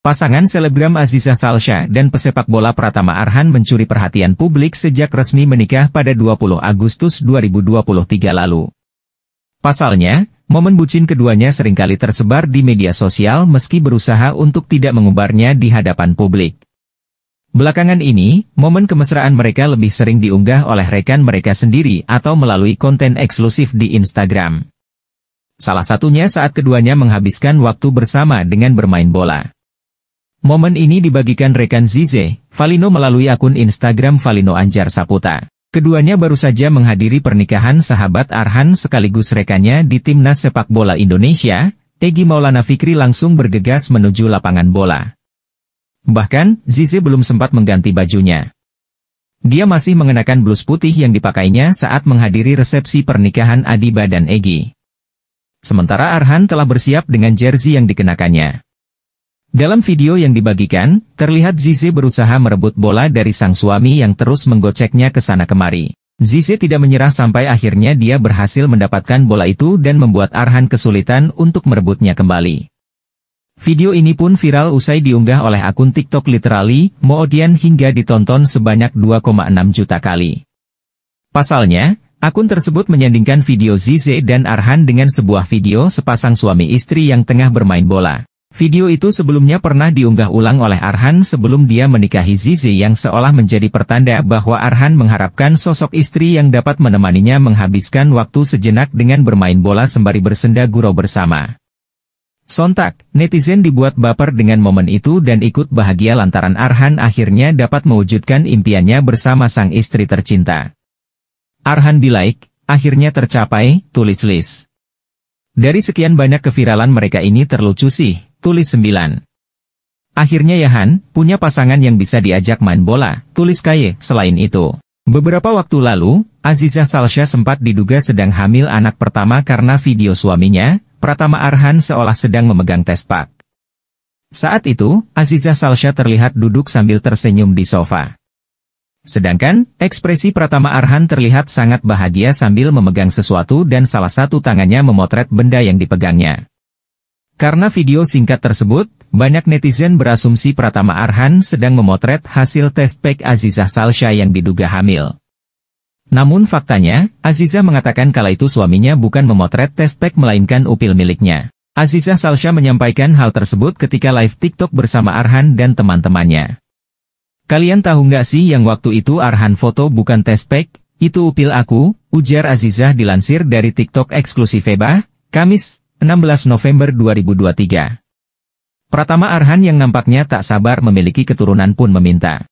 Pasangan selebgram Aziza Salsha dan pesepak bola Pratama Arhan mencuri perhatian publik sejak resmi menikah pada 20 Agustus 2023 lalu. Pasalnya, momen bucin keduanya seringkali tersebar di media sosial meski berusaha untuk tidak mengumbarnya di hadapan publik. Belakangan ini, momen kemesraan mereka lebih sering diunggah oleh rekan mereka sendiri atau melalui konten eksklusif di Instagram. Salah satunya saat keduanya menghabiskan waktu bersama dengan bermain bola. Momen ini dibagikan rekan Zize, Valino melalui akun Instagram Valino Anjar Saputa. Keduanya baru saja menghadiri pernikahan sahabat Arhan sekaligus rekannya di Timnas Sepak Bola Indonesia, Egi Maulana Fikri langsung bergegas menuju lapangan bola. Bahkan, Zize belum sempat mengganti bajunya. Dia masih mengenakan blus putih yang dipakainya saat menghadiri resepsi pernikahan Adiba dan Egi. Sementara Arhan telah bersiap dengan jersey yang dikenakannya. Dalam video yang dibagikan, terlihat Zize berusaha merebut bola dari sang suami yang terus menggoceknya ke sana kemari. Zize tidak menyerah sampai akhirnya dia berhasil mendapatkan bola itu dan membuat Arhan kesulitan untuk merebutnya kembali. Video ini pun viral usai diunggah oleh akun TikTok literally, Moodian hingga ditonton sebanyak 2,6 juta kali. Pasalnya, akun tersebut menyandingkan video Zize dan Arhan dengan sebuah video sepasang suami istri yang tengah bermain bola. Video itu sebelumnya pernah diunggah ulang oleh Arhan sebelum dia menikahi Zizi yang seolah menjadi pertanda bahwa Arhan mengharapkan sosok istri yang dapat menemaninya menghabiskan waktu sejenak dengan bermain bola sembari bersenda gurau bersama. Sontak, netizen dibuat baper dengan momen itu dan ikut bahagia lantaran Arhan akhirnya dapat mewujudkan impiannya bersama sang istri tercinta. Arhan Bilaik, akhirnya tercapai, tulis Liz. Dari sekian banyak keviralan mereka ini terlucu sih, tulis 9. Akhirnya Yahan, punya pasangan yang bisa diajak main bola, tulis Kaye, selain itu. Beberapa waktu lalu, Aziza Salsha sempat diduga sedang hamil anak pertama karena video suaminya, Pratama Arhan seolah sedang memegang tes pak. Saat itu, Aziza Salsha terlihat duduk sambil tersenyum di sofa. Sedangkan, ekspresi Pratama Arhan terlihat sangat bahagia sambil memegang sesuatu dan salah satu tangannya memotret benda yang dipegangnya. Karena video singkat tersebut, banyak netizen berasumsi Pratama Arhan sedang memotret hasil tes pek Azizah Salsha yang diduga hamil. Namun faktanya, Azizah mengatakan kala itu suaminya bukan memotret tes pek melainkan upil miliknya. Azizah Salsha menyampaikan hal tersebut ketika live TikTok bersama Arhan dan teman-temannya. Kalian tahu nggak sih yang waktu itu Arhan foto bukan tes pek, itu upil aku, ujar Azizah dilansir dari TikTok eksklusif Eba, Kamis, 16 November 2023. Pratama Arhan yang nampaknya tak sabar memiliki keturunan pun meminta